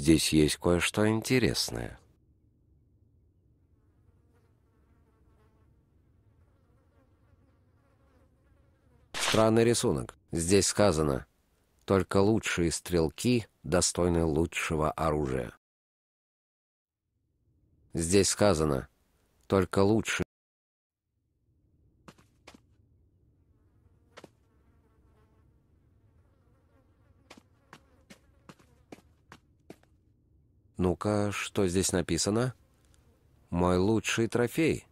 Здесь есть кое-что интересное. Странный рисунок. Здесь сказано, только лучшие стрелки достойны лучшего оружия. Здесь сказано, только лучшие. «Ну-ка, что здесь написано?» «Мой лучший трофей.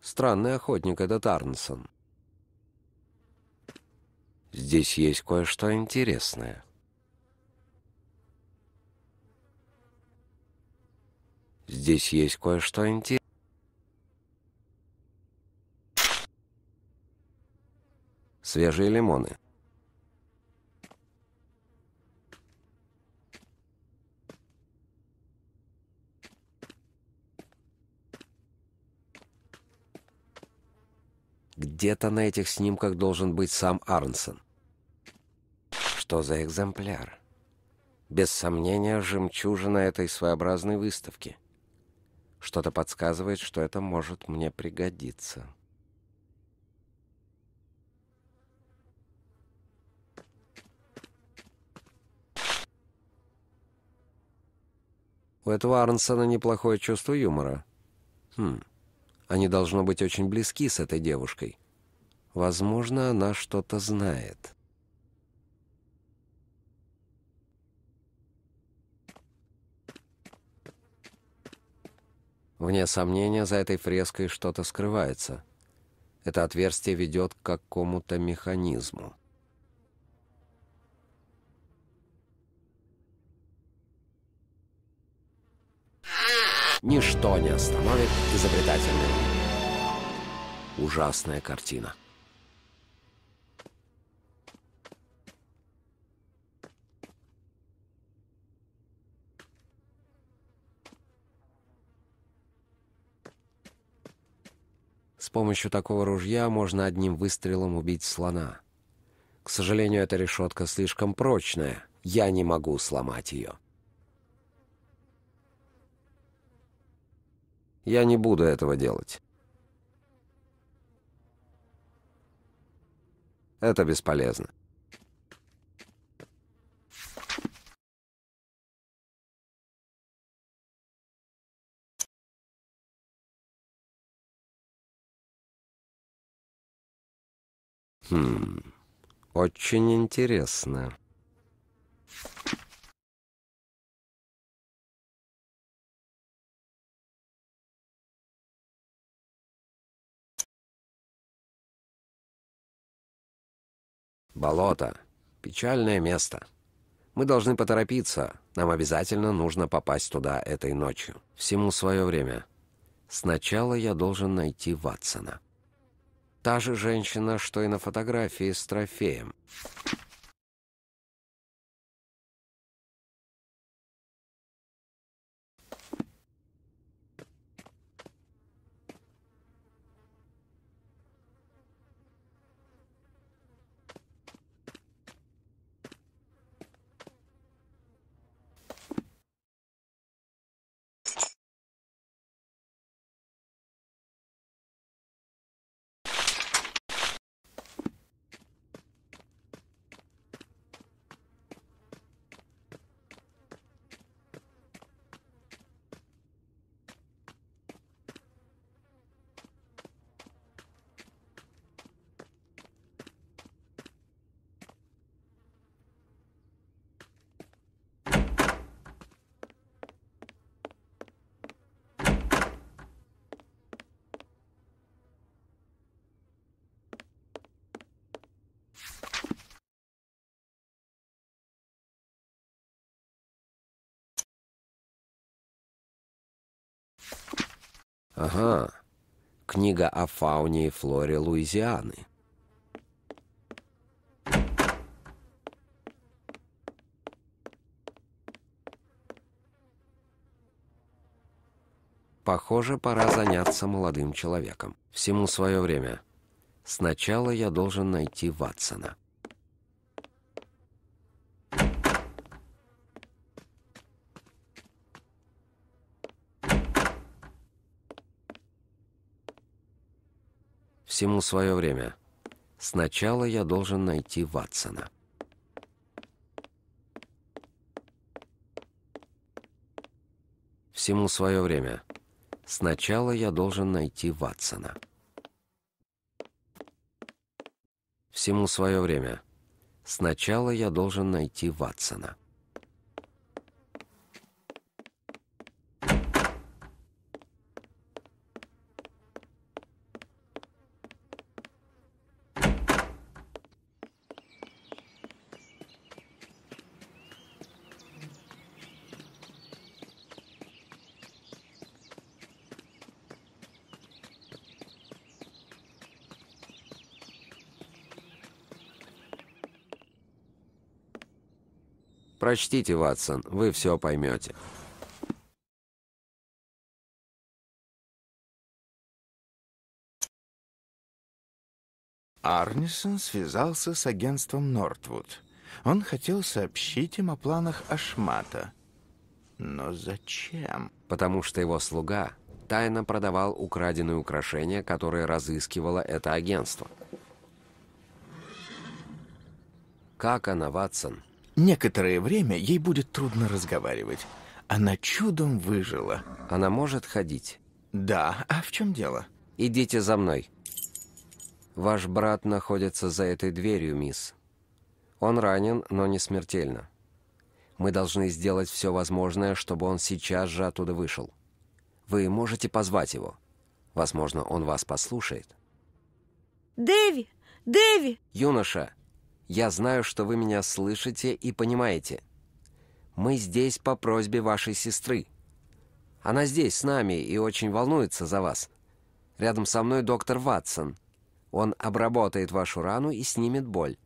Странный охотник этот Арнсон». «Здесь есть кое-что интересное». «Здесь есть кое-что интересное». Свежие лимоны. Где-то на этих снимках должен быть сам Арнсон. Что за экземпляр? Без сомнения, жемчужина этой своеобразной выставки. Что-то подсказывает, что это может мне пригодиться. У этого Арнсона неплохое чувство юмора. Хм, они должно быть очень близки с этой девушкой. Возможно, она что-то знает. Вне сомнения, за этой фреской что-то скрывается. Это отверстие ведет к какому-то механизму. Ничто не остановит изобретателя. Ужасная картина. помощью такого ружья можно одним выстрелом убить слона. К сожалению, эта решетка слишком прочная. Я не могу сломать ее. Я не буду этого делать. Это бесполезно. Хм, очень интересно. Болото. Печальное место. Мы должны поторопиться. Нам обязательно нужно попасть туда этой ночью. Всему свое время. Сначала я должен найти Ватсона. Та же женщина, что и на фотографии с трофеем. Ага, книга о фауне и флоре Луизианы. Похоже, пора заняться молодым человеком. Всему свое время. Сначала я должен найти Ватсона. Всему свое время. Сначала я должен найти Ватсона. Всему свое время. Сначала я должен найти Ватсона. Всему свое время. Сначала я должен найти Ватсона. Прочтите, Ватсон, вы все поймете. Арнисон связался с агентством Нортвуд. Он хотел сообщить им о планах Ашмата. Но зачем? Потому что его слуга тайно продавал украденные украшения, которые разыскивало это агентство. Как она, Ватсон? Некоторое время ей будет трудно разговаривать. Она чудом выжила. Она может ходить? Да. А в чем дело? Идите за мной. Ваш брат находится за этой дверью, мисс. Он ранен, но не смертельно. Мы должны сделать все возможное, чтобы он сейчас же оттуда вышел. Вы можете позвать его. Возможно, он вас послушает. Дэви! Дэви! Юноша, я знаю, что вы меня слышите и понимаете. Мы здесь по просьбе вашей сестры. Она здесь с нами и очень волнуется за вас. Рядом со мной доктор Ватсон. Он обработает вашу рану и снимет боль.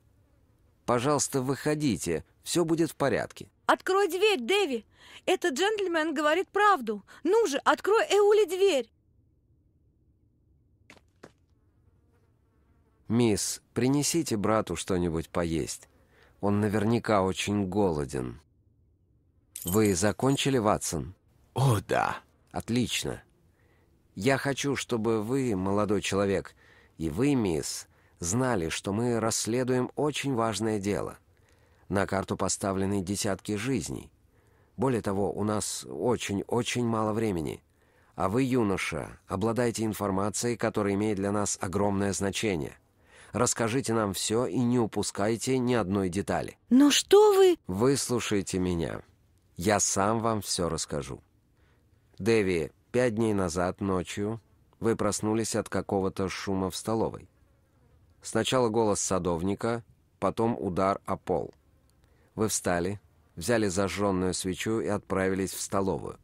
Пожалуйста, выходите, все будет в порядке. Открой дверь, Дэви. Этот джентльмен говорит правду. Ну же, открой Эули дверь. «Мисс, принесите брату что-нибудь поесть. Он наверняка очень голоден». «Вы закончили, Ватсон?» «О, да». «Отлично. Я хочу, чтобы вы, молодой человек, и вы, мисс, знали, что мы расследуем очень важное дело. На карту поставлены десятки жизней. Более того, у нас очень-очень мало времени. А вы, юноша, обладаете информацией, которая имеет для нас огромное значение. Расскажите нам все и не упускайте ни одной детали. Но что вы... Выслушайте меня. Я сам вам все расскажу. Дэви, пять дней назад ночью вы проснулись от какого-то шума в столовой. Сначала голос садовника, потом удар о пол. Вы встали, взяли зажженную свечу и отправились в столовую.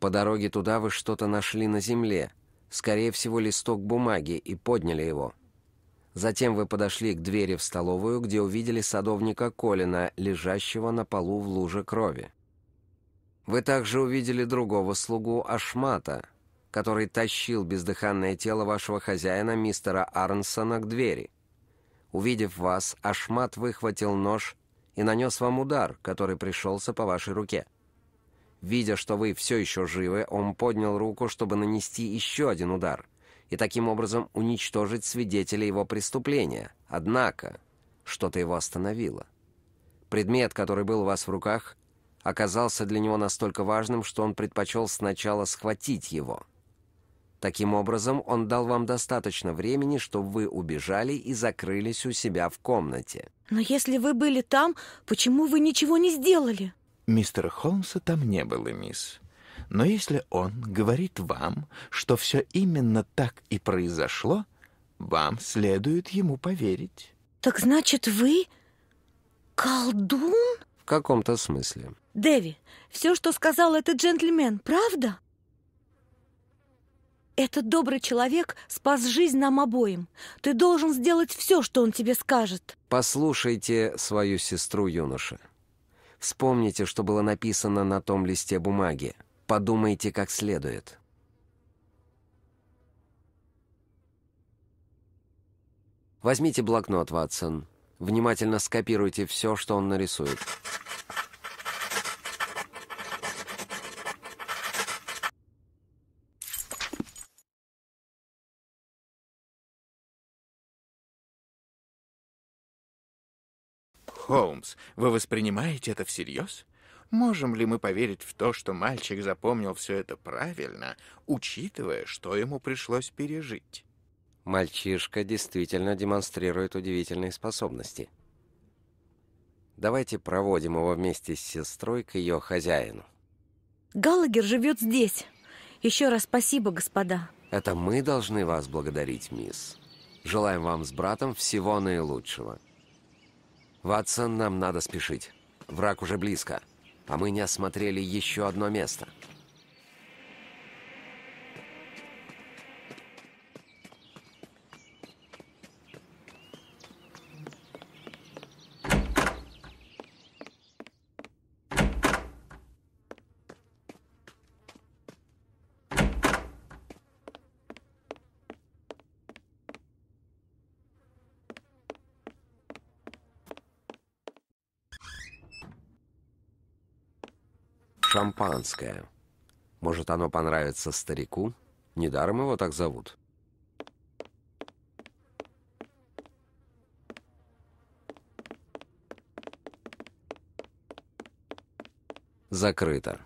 По дороге туда вы что-то нашли на земле, скорее всего, листок бумаги, и подняли его – Затем вы подошли к двери в столовую, где увидели садовника Колина, лежащего на полу в луже крови. Вы также увидели другого слугу Ашмата, который тащил бездыханное тело вашего хозяина, мистера Арнсона, к двери. Увидев вас, Ашмат выхватил нож и нанес вам удар, который пришелся по вашей руке. Видя, что вы все еще живы, он поднял руку, чтобы нанести еще один удар — и таким образом уничтожить свидетеля его преступления. Однако что-то его остановило. Предмет, который был у вас в руках, оказался для него настолько важным, что он предпочел сначала схватить его. Таким образом, он дал вам достаточно времени, чтобы вы убежали и закрылись у себя в комнате. Но если вы были там, почему вы ничего не сделали? Мистера Холмса там не было, мисс. Но если он говорит вам, что все именно так и произошло, вам следует ему поверить. Так значит, вы колдун? В каком-то смысле. Дэви, все, что сказал этот джентльмен, правда? Этот добрый человек спас жизнь нам обоим. Ты должен сделать все, что он тебе скажет. Послушайте свою сестру, юноша. Вспомните, что было написано на том листе бумаги. Подумайте как следует. Возьмите блокнот, Ватсон. Внимательно скопируйте все, что он нарисует. Холмс, вы воспринимаете это всерьез? Можем ли мы поверить в то, что мальчик запомнил все это правильно, учитывая, что ему пришлось пережить? Мальчишка действительно демонстрирует удивительные способности. Давайте проводим его вместе с сестрой к ее хозяину. Галагер живет здесь. Еще раз спасибо, господа. Это мы должны вас благодарить, мисс. Желаем вам с братом всего наилучшего. Ватсон, нам надо спешить. Враг уже близко а мы не осмотрели еще одно место – шампанское. Может, оно понравится старику? Недаром его так зовут. Закрыто.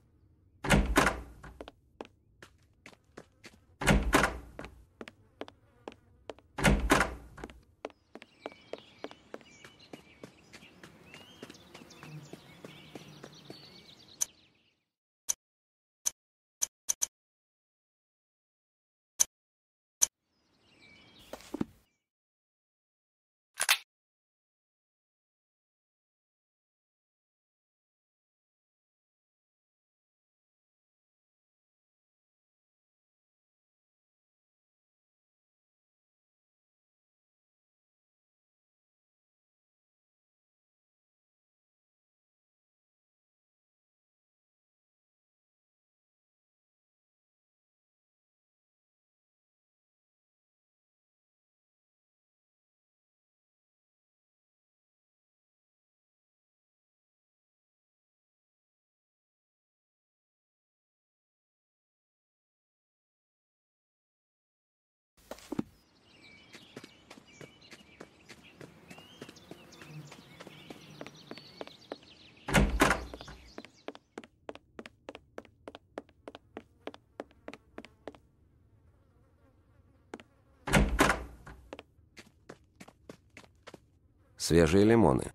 Свежие лимоны.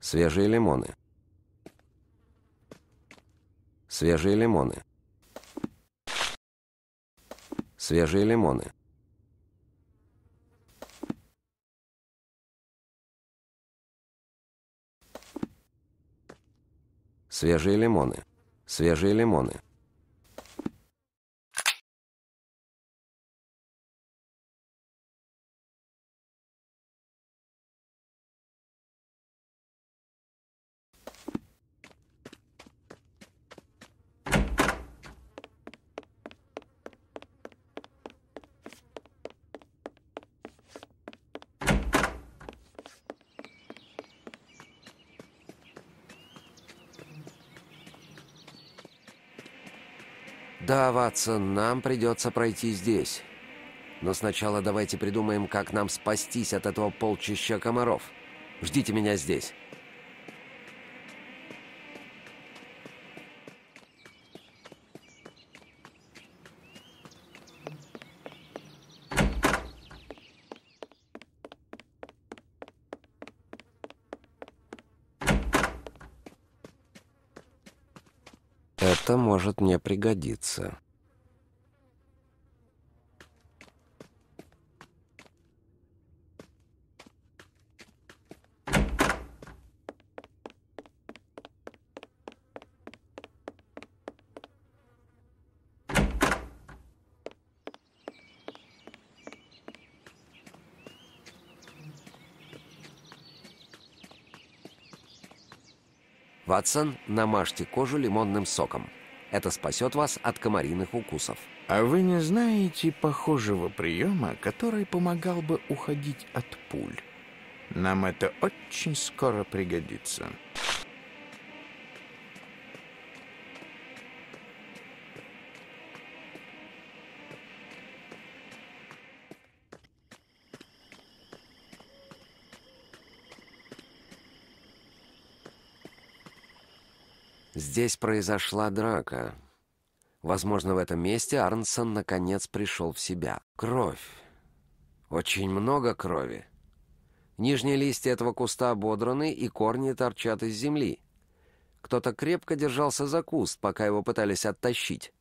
Свежие лимоны. Свежие лимоны. Свежие лимоны. Свежие лимоны. Свежие лимоны. «Да, Ватсон, нам придется пройти здесь. Но сначала давайте придумаем, как нам спастись от этого полчища комаров. Ждите меня здесь». может мне пригодиться. Ватсон, намажьте кожу лимонным соком. Это спасет вас от комариных укусов. А вы не знаете похожего приема, который помогал бы уходить от пуль? Нам это очень скоро пригодится. Здесь произошла драка. Возможно, в этом месте Арнсон наконец пришел в себя. Кровь. Очень много крови. Нижние листья этого куста ободраны, и корни торчат из земли. Кто-то крепко держался за куст, пока его пытались оттащить.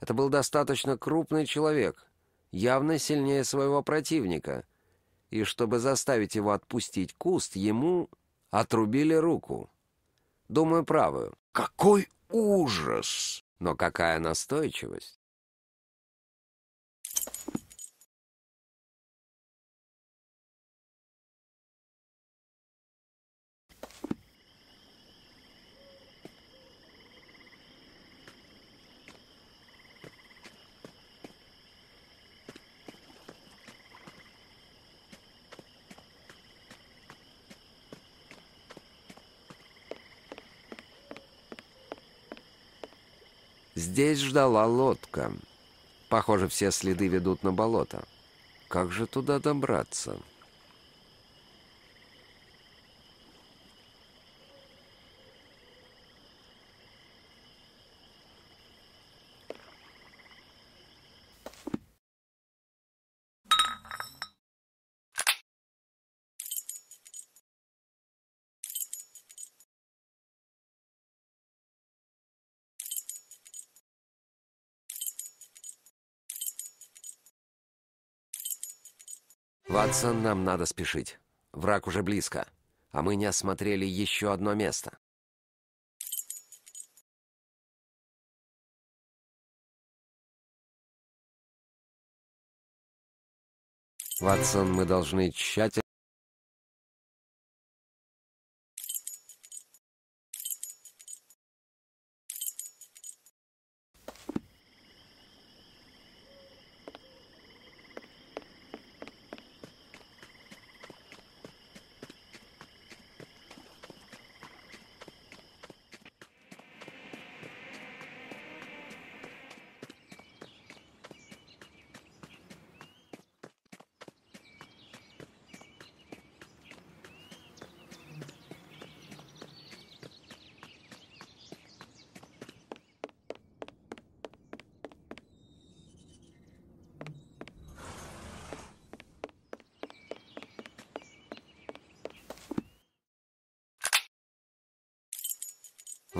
Это был достаточно крупный человек, явно сильнее своего противника. И чтобы заставить его отпустить куст, ему отрубили руку. Думаю, правую. Какой ужас! Но какая настойчивость! Здесь ждала лодка. Похоже, все следы ведут на болото. Как же туда добраться?» «Ватсон, нам надо спешить. Враг уже близко, а мы не осмотрели еще одно место». Ватсон, мы должны тщательно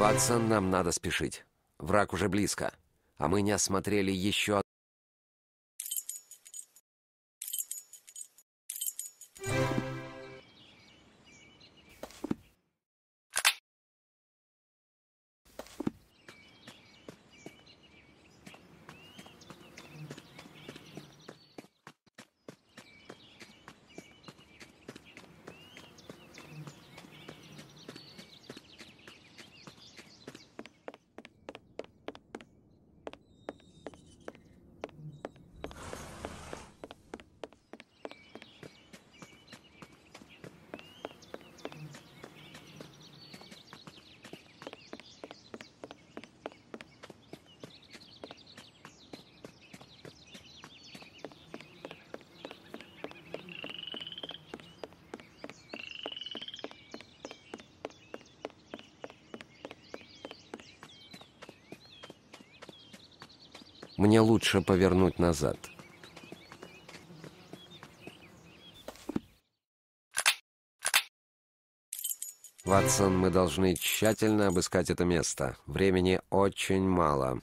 «Ватсон, нам надо спешить. Враг уже близко, а мы не осмотрели еще Мне лучше повернуть назад. Ватсон, мы должны тщательно обыскать это место. Времени очень мало.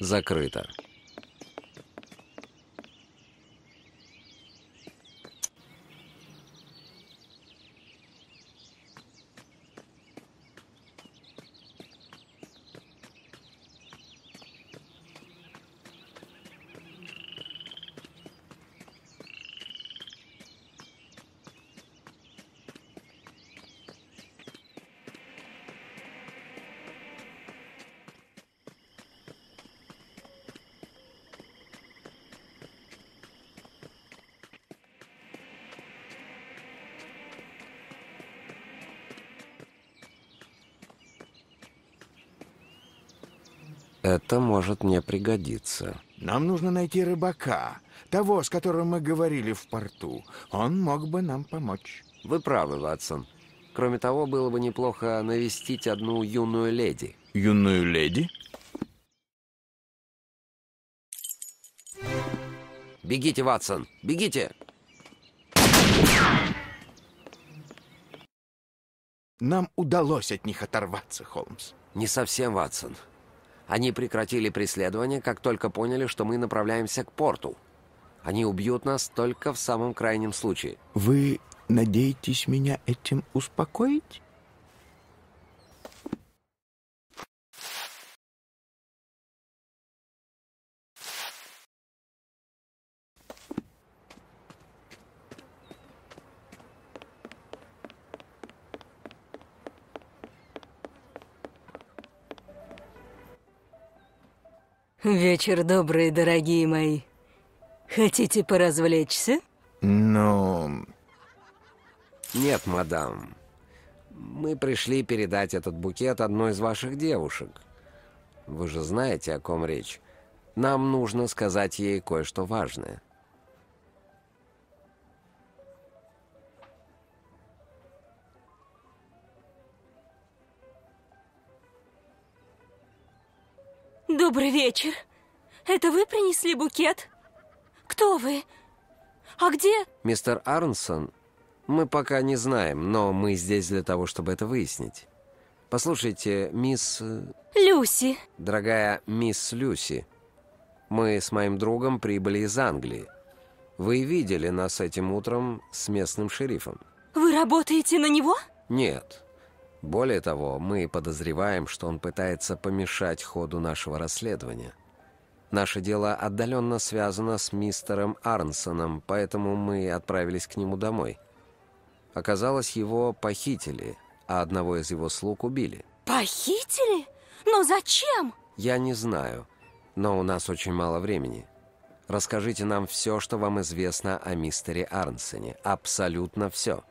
закрыто. Это может мне пригодиться. Нам нужно найти рыбака, того, с которым мы говорили в порту. Он мог бы нам помочь. Вы правы, Ватсон. Кроме того, было бы неплохо навестить одну юную леди. Юную леди? Бегите, Ватсон, бегите! Нам удалось от них оторваться, Холмс. Не совсем, Ватсон. Они прекратили преследование, как только поняли, что мы направляемся к порту. Они убьют нас только в самом крайнем случае. Вы надеетесь меня этим успокоить? Вечер добрый, дорогие мои. Хотите поразвлечься? Но ну, Нет, мадам. Мы пришли передать этот букет одной из ваших девушек. Вы же знаете, о ком речь. Нам нужно сказать ей кое-что важное. вечер. Это вы принесли букет? Кто вы? А где? Мистер Арнсон, мы пока не знаем, но мы здесь для того, чтобы это выяснить. Послушайте, мисс... Э, Люси. Дорогая мисс Люси, мы с моим другом прибыли из Англии. Вы видели нас этим утром с местным шерифом. Вы работаете на него? Нет. Более того, мы подозреваем, что он пытается помешать ходу нашего расследования. Наше дело отдаленно связано с мистером Арнсоном, поэтому мы отправились к нему домой. Оказалось, его похитили, а одного из его слуг убили. Похитили? Но зачем? Я не знаю, но у нас очень мало времени. Расскажите нам все, что вам известно о мистере Арнсоне. Абсолютно все.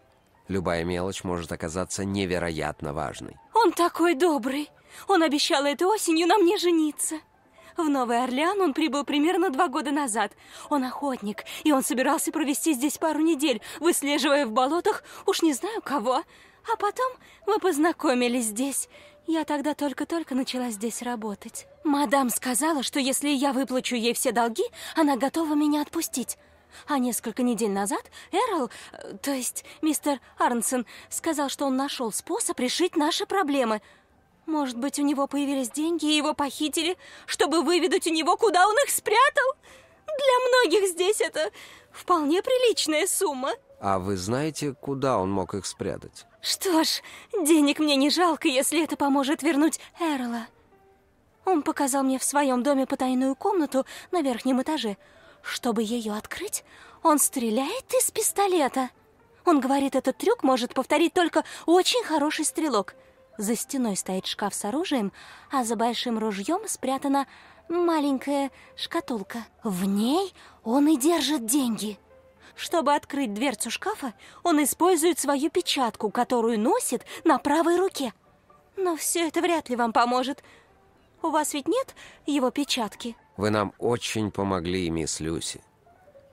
Любая мелочь может оказаться невероятно важной. Он такой добрый. Он обещал этой осенью на мне жениться. В Новый Орлеан он прибыл примерно два года назад. Он охотник, и он собирался провести здесь пару недель, выслеживая в болотах уж не знаю кого. А потом мы познакомились здесь. Я тогда только-только начала здесь работать. Мадам сказала, что если я выплачу ей все долги, она готова меня отпустить. А несколько недель назад Эрл, э, то есть мистер Арнсон, сказал, что он нашел способ решить наши проблемы. Может быть, у него появились деньги, и его похитили, чтобы выведать у него, куда он их спрятал? Для многих здесь это вполне приличная сумма. А вы знаете, куда он мог их спрятать? Что ж, денег мне не жалко, если это поможет вернуть Эрла. Он показал мне в своем доме потайную комнату на верхнем этаже – чтобы ее открыть, он стреляет из пистолета. Он говорит, этот трюк может повторить только очень хороший стрелок. За стеной стоит шкаф с оружием, а за большим ружьем спрятана маленькая шкатулка. В ней он и держит деньги. Чтобы открыть дверцу шкафа, он использует свою печатку, которую носит на правой руке. Но все это вряд ли вам поможет. У вас ведь нет его печатки? Вы нам очень помогли, мисс Люси.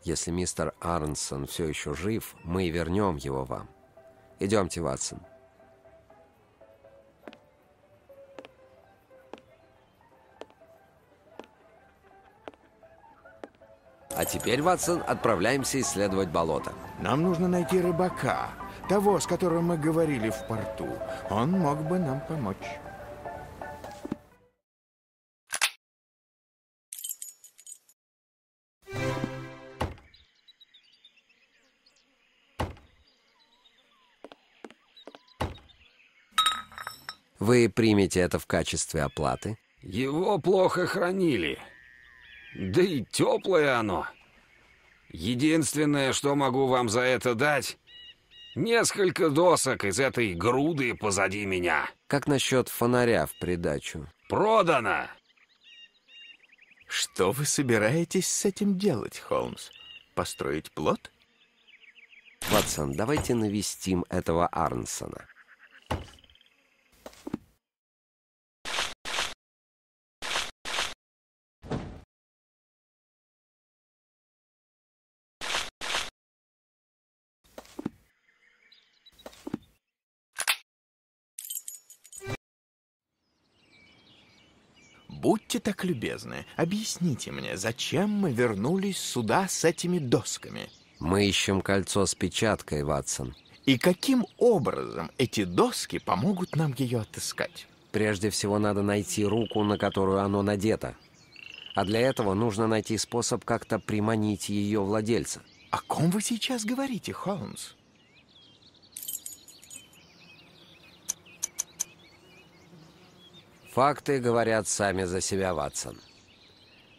Если мистер Арнсон все еще жив, мы вернем его вам. Идемте, Ватсон. А теперь, Ватсон, отправляемся исследовать болото. Нам нужно найти рыбака, того, с которым мы говорили в порту. Он мог бы нам помочь. Вы примете это в качестве оплаты? Его плохо хранили. Да и теплое оно. Единственное, что могу вам за это дать, несколько досок из этой груды позади меня. Как насчет фонаря в придачу? Продано! Что вы собираетесь с этим делать, Холмс? Построить плод? Ватсон, давайте навестим этого Арнсона. будьте так любезны, объясните мне, зачем мы вернулись сюда с этими досками?» «Мы ищем кольцо с печаткой, Ватсон». «И каким образом эти доски помогут нам ее отыскать?» «Прежде всего надо найти руку, на которую оно надето. А для этого нужно найти способ как-то приманить ее владельца». «О ком вы сейчас говорите, Холмс?» Факты говорят сами за себя, Ватсон.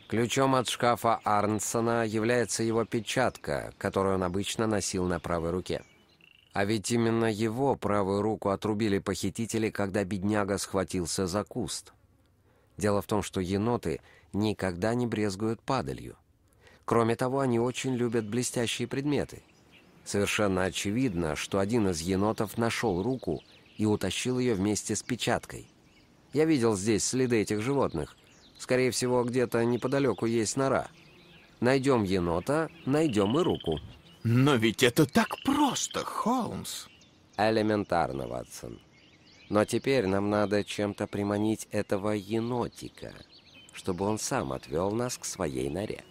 Ключом от шкафа Арнсона является его печатка, которую он обычно носил на правой руке. А ведь именно его правую руку отрубили похитители, когда бедняга схватился за куст. Дело в том, что еноты никогда не брезгуют падалью. Кроме того, они очень любят блестящие предметы. Совершенно очевидно, что один из енотов нашел руку и утащил ее вместе с печаткой – я видел здесь следы этих животных. Скорее всего, где-то неподалеку есть нора. Найдем енота, найдем и руку. Но ведь это так просто, Холмс. Элементарно, Ватсон. Но теперь нам надо чем-то приманить этого енотика, чтобы он сам отвел нас к своей норе.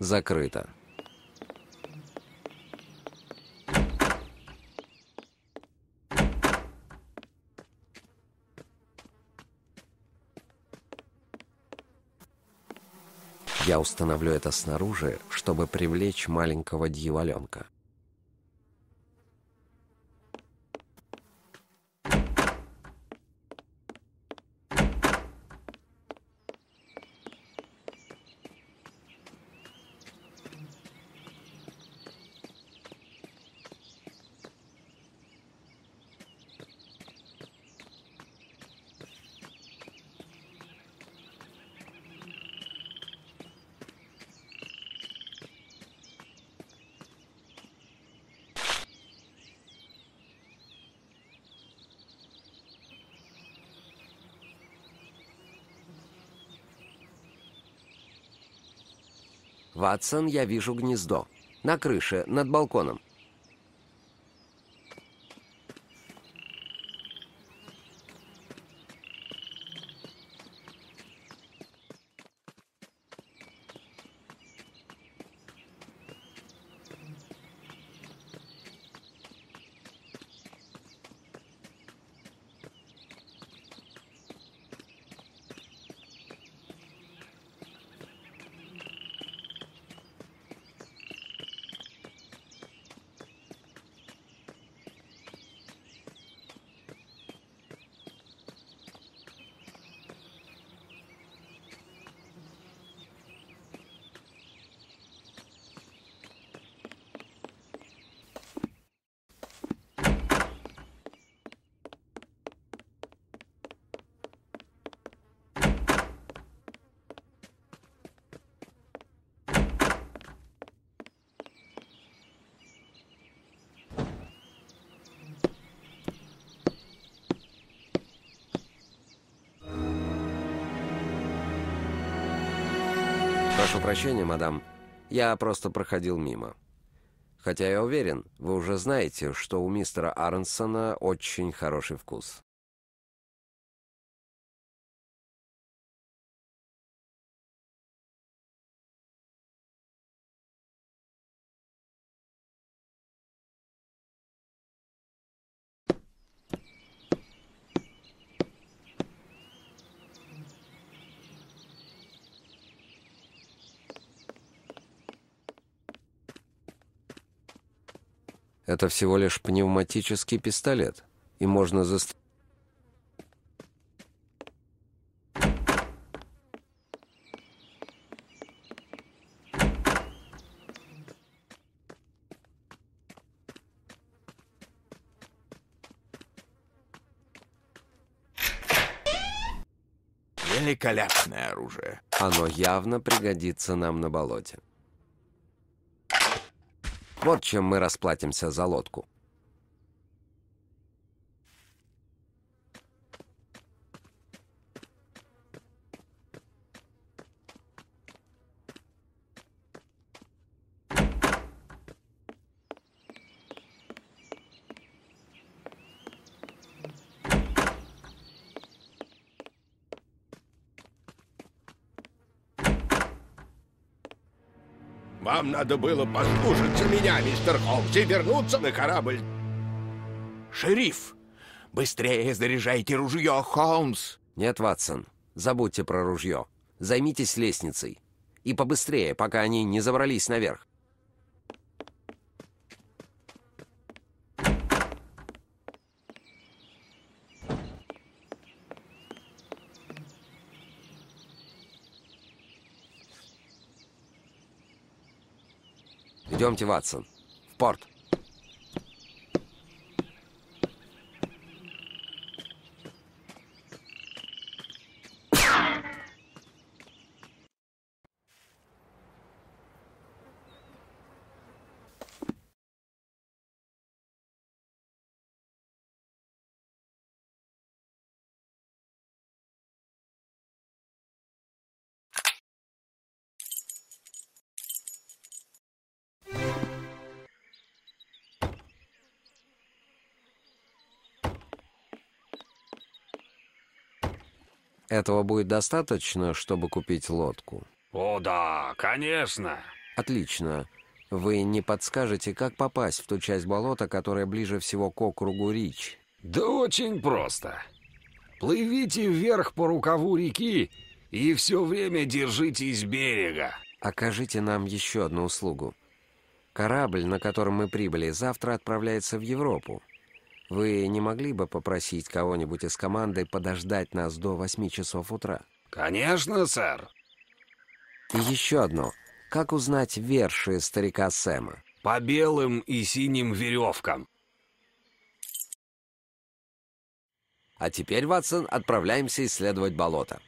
закрыто. Я установлю это снаружи, чтобы привлечь маленького дьяволенка. Ватсон, я вижу гнездо. На крыше, над балконом. Прошу прощения, мадам. Я просто проходил мимо. Хотя я уверен, вы уже знаете, что у мистера Арнсона очень хороший вкус. Это всего лишь пневматический пистолет, и можно застрелить. Великолепное оружие. Оно явно пригодится нам на болоте. Вот чем мы расплатимся за лодку. Вам надо было послушаться меня, мистер Холмс, и вернуться на корабль. Шериф, быстрее заряжайте ружье, Холмс. Нет, Ватсон, забудьте про ружье. Займитесь лестницей. И побыстрее, пока они не забрались наверх. Идемте, Ватсон. В порт. Этого будет достаточно, чтобы купить лодку? О, да, конечно. Отлично. Вы не подскажете, как попасть в ту часть болота, которая ближе всего к округу Рич? Да очень просто. Плывите вверх по рукаву реки и все время держитесь берега. Окажите нам еще одну услугу. Корабль, на котором мы прибыли, завтра отправляется в Европу. Вы не могли бы попросить кого-нибудь из команды подождать нас до 8 часов утра? Конечно, сэр. И еще одно. Как узнать верши старика Сэма? По белым и синим веревкам. А теперь, Ватсон, отправляемся исследовать болото.